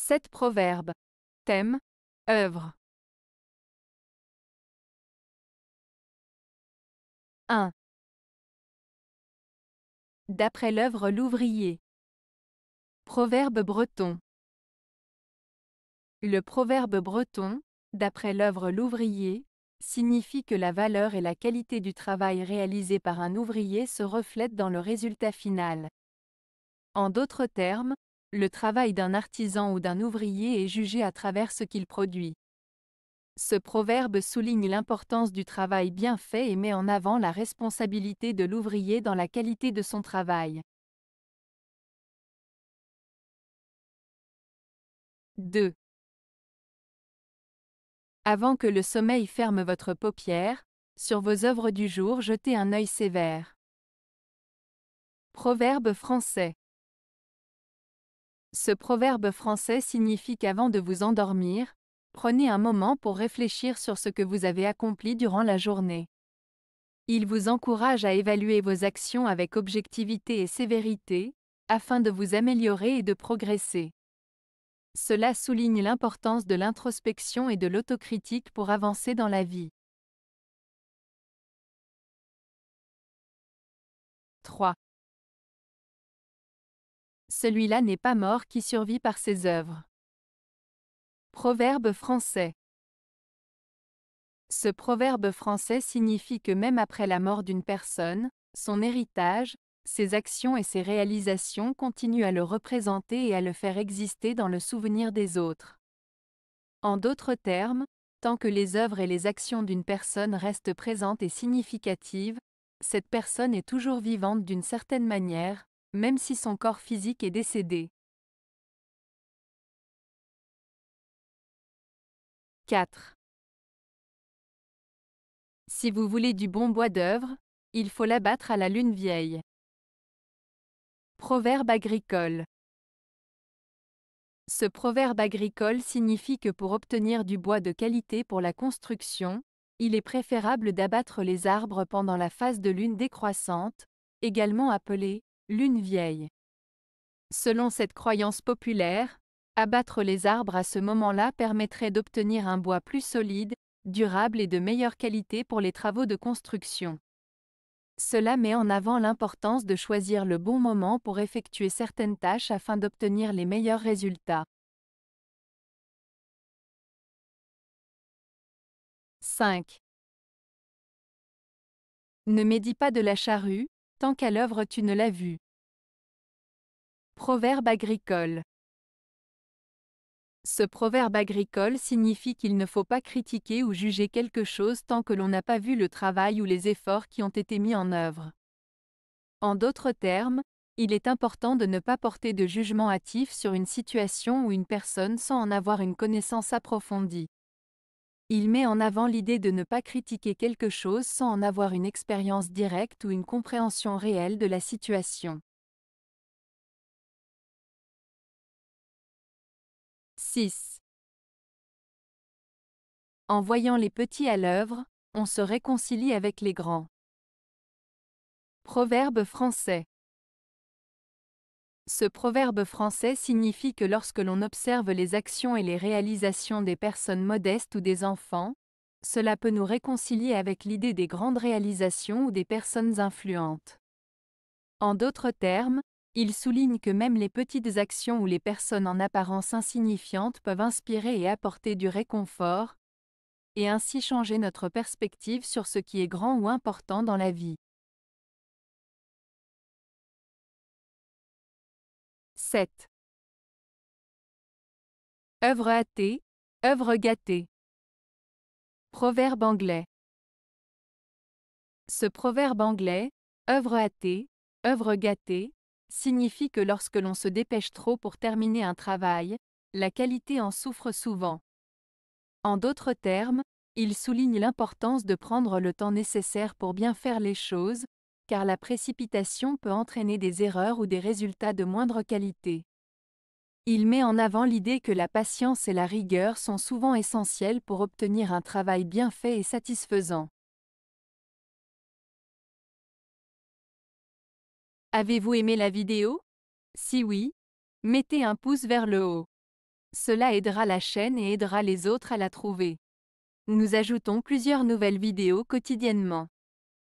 7 proverbes. Thème. Œuvre. 1. D'après l'œuvre L'ouvrier. Proverbe breton. Le proverbe breton, d'après l'œuvre L'ouvrier, signifie que la valeur et la qualité du travail réalisé par un ouvrier se reflètent dans le résultat final. En d'autres termes, le travail d'un artisan ou d'un ouvrier est jugé à travers ce qu'il produit. Ce proverbe souligne l'importance du travail bien fait et met en avant la responsabilité de l'ouvrier dans la qualité de son travail. 2. Avant que le sommeil ferme votre paupière, sur vos œuvres du jour jetez un œil sévère. Proverbe français. Ce proverbe français signifie qu'avant de vous endormir, prenez un moment pour réfléchir sur ce que vous avez accompli durant la journée. Il vous encourage à évaluer vos actions avec objectivité et sévérité, afin de vous améliorer et de progresser. Cela souligne l'importance de l'introspection et de l'autocritique pour avancer dans la vie. 3 celui-là n'est pas mort qui survit par ses œuvres. Proverbe français. Ce proverbe français signifie que même après la mort d'une personne, son héritage, ses actions et ses réalisations continuent à le représenter et à le faire exister dans le souvenir des autres. En d'autres termes, tant que les œuvres et les actions d'une personne restent présentes et significatives, cette personne est toujours vivante d'une certaine manière, même si son corps physique est décédé. 4. Si vous voulez du bon bois d'œuvre, il faut l'abattre à la lune vieille. Proverbe agricole. Ce proverbe agricole signifie que pour obtenir du bois de qualité pour la construction, il est préférable d'abattre les arbres pendant la phase de lune décroissante, également appelée Lune vieille. Selon cette croyance populaire, abattre les arbres à ce moment-là permettrait d'obtenir un bois plus solide, durable et de meilleure qualité pour les travaux de construction. Cela met en avant l'importance de choisir le bon moment pour effectuer certaines tâches afin d'obtenir les meilleurs résultats. 5. Ne médis pas de la charrue, tant qu'à l'œuvre tu ne l'as vu. Proverbe agricole. Ce proverbe agricole signifie qu'il ne faut pas critiquer ou juger quelque chose tant que l'on n'a pas vu le travail ou les efforts qui ont été mis en œuvre. En d'autres termes, il est important de ne pas porter de jugement hâtif sur une situation ou une personne sans en avoir une connaissance approfondie. Il met en avant l'idée de ne pas critiquer quelque chose sans en avoir une expérience directe ou une compréhension réelle de la situation. 6. En voyant les petits à l'œuvre, on se réconcilie avec les grands. Proverbe français. Ce proverbe français signifie que lorsque l'on observe les actions et les réalisations des personnes modestes ou des enfants, cela peut nous réconcilier avec l'idée des grandes réalisations ou des personnes influentes. En d'autres termes, il souligne que même les petites actions ou les personnes en apparence insignifiantes peuvent inspirer et apporter du réconfort, et ainsi changer notre perspective sur ce qui est grand ou important dans la vie. 7. Œuvre hâtée, œuvre gâtée. Proverbe anglais. Ce proverbe anglais, œuvre hâtée, œuvre gâtée, signifie que lorsque l'on se dépêche trop pour terminer un travail, la qualité en souffre souvent. En d'autres termes, il souligne l'importance de prendre le temps nécessaire pour bien faire les choses, car la précipitation peut entraîner des erreurs ou des résultats de moindre qualité. Il met en avant l'idée que la patience et la rigueur sont souvent essentielles pour obtenir un travail bien fait et satisfaisant. Avez-vous aimé la vidéo Si oui, mettez un pouce vers le haut. Cela aidera la chaîne et aidera les autres à la trouver. Nous ajoutons plusieurs nouvelles vidéos quotidiennement.